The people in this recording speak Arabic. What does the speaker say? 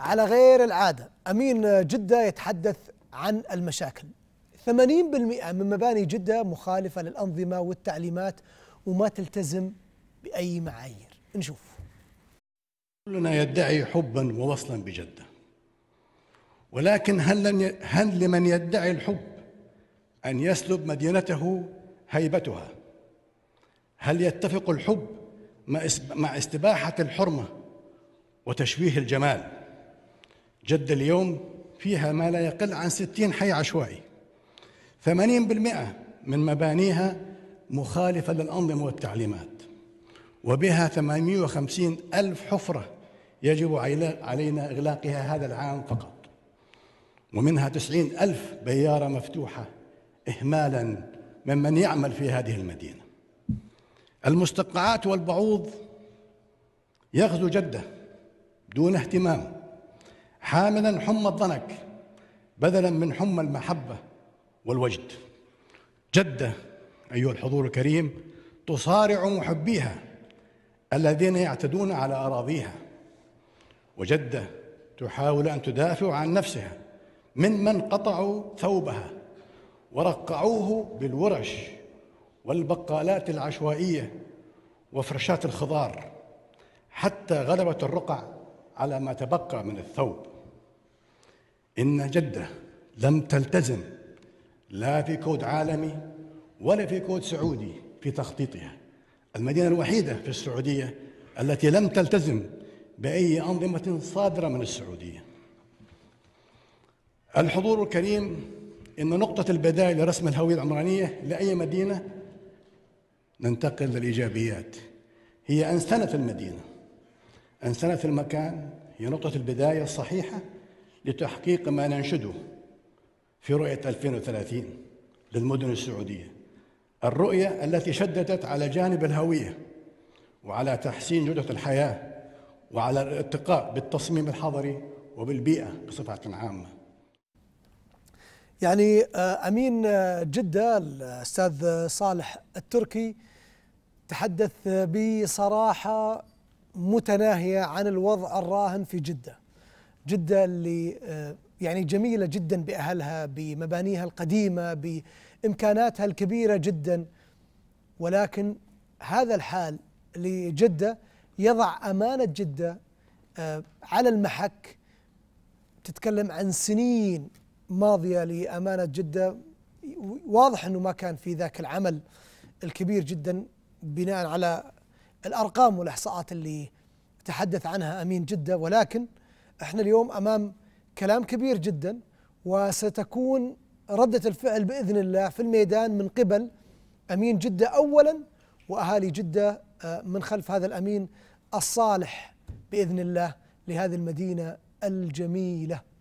على غير العادة أمين جدة يتحدث عن المشاكل 80% من مباني جدة مخالفة للأنظمة والتعليمات وما تلتزم بأي معايير نشوف كلنا يدعي حبا ووصلا بجدة ولكن هل, هل لمن يدعي الحب أن يسلب مدينته هيبتها هل يتفق الحب مع استباحة الحرمة وتشويه الجمال جدة اليوم فيها ما لا يقل عن ستين حي عشوائي ثمانين بالمئة من مبانيها مخالفة للأنظمة والتعليمات وبها وخمسين ألف حفرة يجب علينا إغلاقها هذا العام فقط ومنها تسعين ألف بيارة مفتوحة إهمالا ممن يعمل في هذه المدينة المستقعات والبعوض يغزو جدة دون اهتمام حاملا حمى الضنك بدلا من حمى المحبة والوجد جدة أيها الحضور الكريم تصارع محبيها الذين يعتدون على أراضيها وجدة تحاول أن تدافع عن نفسها ممن قطعوا ثوبها ورقعوه بالورش والبقالات العشوائية وفرشات الخضار حتى غلبت الرقع على ما تبقى من الثوب إن جدة لم تلتزم لا في كود عالمي ولا في كود سعودي في تخطيطها المدينة الوحيدة في السعودية التي لم تلتزم بأي أنظمة صادرة من السعودية الحضور الكريم إن نقطة البداية لرسم الهوية العمرانية لأي مدينة ننتقل للإيجابيات هي أنسنة المدينة أنسنة المكان هي نقطة البداية الصحيحة لتحقيق ما ننشده في رؤية 2030 للمدن السعودية الرؤية التي شددت على جانب الهوية وعلى تحسين جودة الحياة وعلى الارتقاء بالتصميم الحضري وبالبيئة بصفة عامة يعني آه، أمين آه، جدة الأستاذ صالح التركي تحدث بصراحة متناهية عن الوضع الراهن في جدة جدة اللي آه، يعني جميلة جدا بأهلها بمبانيها القديمة بإمكاناتها الكبيرة جدا ولكن هذا الحال لجدة يضع أمانة جدة آه، على المحك تتكلم عن سنين ماضية لأمانة جدة واضح أنه ما كان في ذاك العمل الكبير جدا بناء على الأرقام والإحصاءات اللي تحدث عنها أمين جدة ولكن احنا اليوم امام كلام كبير جدا وستكون ردة الفعل باذن الله في الميدان من قبل امين جدة اولا واهالي جدة آه، من خلف هذا الامين الصالح باذن الله لهذه المدينة الجميلة